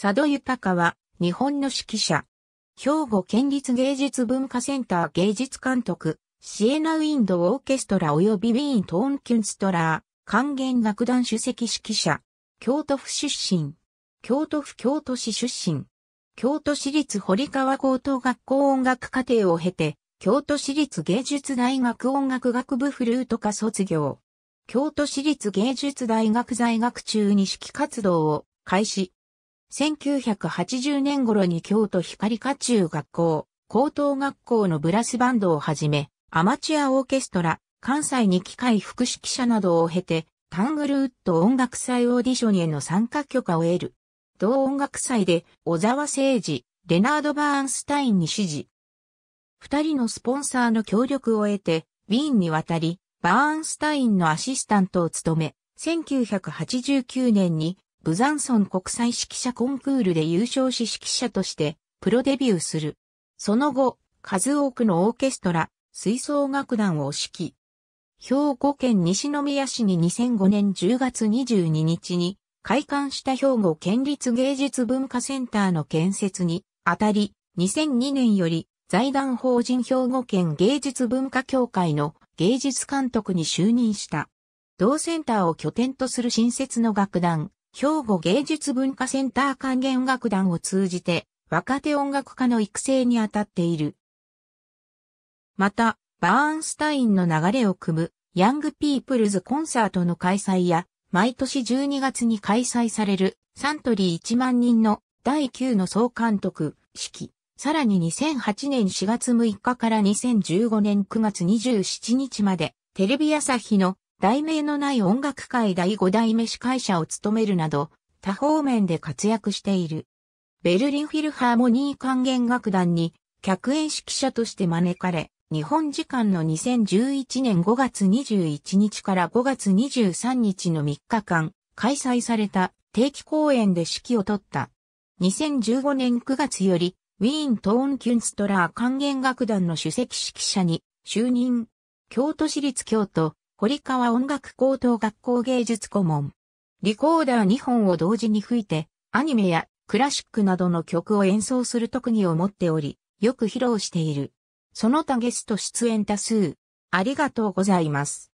佐渡豊は、日本の指揮者。兵庫県立芸術文化センター芸術監督、シエナウィンドオーケストラ及びウィーントーンキュンストラー、管弦楽団主席指揮者、京都府出身、京都府京都市出身、京都市立堀川高等学校音楽課程を経て、京都市立芸術大学音楽学部フルート科卒業。京都市立芸術大学在学中に指揮活動を開始、1980年頃に京都光家中学校、高等学校のブラスバンドをはじめ、アマチュアオーケストラ、関西に機械福祉記者などを経て、タングルウッド音楽祭オーディションへの参加許可を得る。同音楽祭で小沢誠治、レナード・バーンスタインに指示。二人のスポンサーの協力を得て、ウィーンに渡り、バーンスタインのアシスタントを務め、1989年にブザンソン国際指揮者コンクールで優勝し指揮者としてプロデビューする。その後、数多くのオーケストラ、吹奏楽団を指揮。兵庫県西宮市に2005年10月22日に開館した兵庫県立芸術文化センターの建設にあたり、2002年より財団法人兵庫県芸術文化協会の芸術監督に就任した。同センターを拠点とする新設の楽団、兵庫芸術文化センター管弦楽団を通じて、若手音楽家の育成に当たっている。また、バーンスタインの流れを組む、ヤングピープルズコンサートの開催や、毎年12月に開催される、サントリー1万人の第9の総監督、式。さらに2008年4月6日から2015年9月27日まで、テレビ朝日の題名のない音楽界第5代目司会者を務めるなど、多方面で活躍している。ベルリンフィルハーモニー管弦楽団に客演指揮者として招かれ、日本時間の2011年5月21日から5月23日の3日間、開催された定期公演で指揮を取った。2015年9月より、ウィーントーンキュンストラー管弦楽団の主席指揮者に就任。京都市立京都堀川音楽高等学校芸術顧問。リコーダー2本を同時に吹いて、アニメやクラシックなどの曲を演奏する特技を持っており、よく披露している。その他ゲスト出演多数。ありがとうございます。